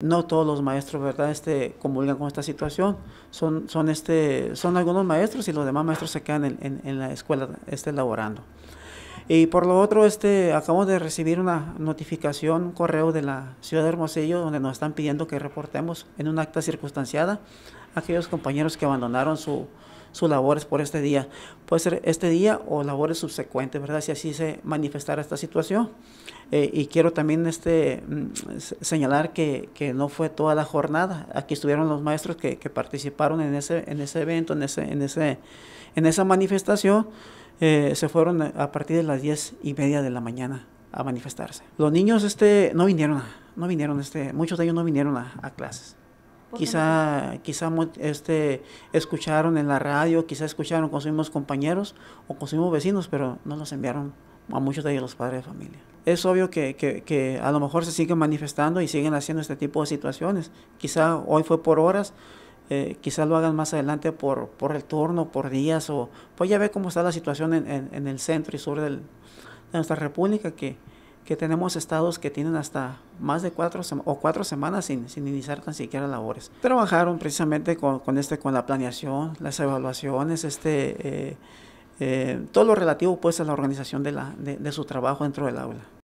No todos los maestros, ¿verdad?, este, con esta situación. Son, son, este, son algunos maestros y los demás maestros se quedan en, en, en la escuela este, laborando. Y por lo otro, este, acabamos de recibir una notificación, un correo de la ciudad de Hermosillo, donde nos están pidiendo que reportemos en un acta circunstanciada a aquellos compañeros que abandonaron su, sus labores por este día. Puede ser este día o labores subsecuentes, ¿verdad? Si así se manifestara esta situación. Eh, y quiero también este, mm, señalar que, no fue toda la jornada. Aquí estuvieron los maestros que, que participaron en ese, en ese evento, en, ese, en, ese, en esa manifestación. Eh, se fueron a partir de las diez y media de la mañana a manifestarse. Los niños este, no vinieron, no vinieron, este, muchos de ellos no vinieron a, clases. Quizá, quizá este, escucharon en la radio, quizá escucharon con sus mismos compañeros o con sus mismos vecinos, pero no los enviaron a muchos de ellos los padres de familia. Es obvio que, que, que a lo mejor se siguen manifestando y siguen haciendo este tipo de situaciones. Quizá hoy fue por horas, eh, quizás lo hagan más adelante por, por el turno, por días, o pues ya ve cómo está la situación en, el centro y sur de nuestra república, que, tenemos estados que tienen hasta más de cuatro o cuatro semanas sin, iniciar tan siquiera labores. Trabajaron precisamente con, este, con la planeación, las evaluaciones, este, eh, eh, todo lo relativo pues a la organización de, la, de su trabajo dentro del aula.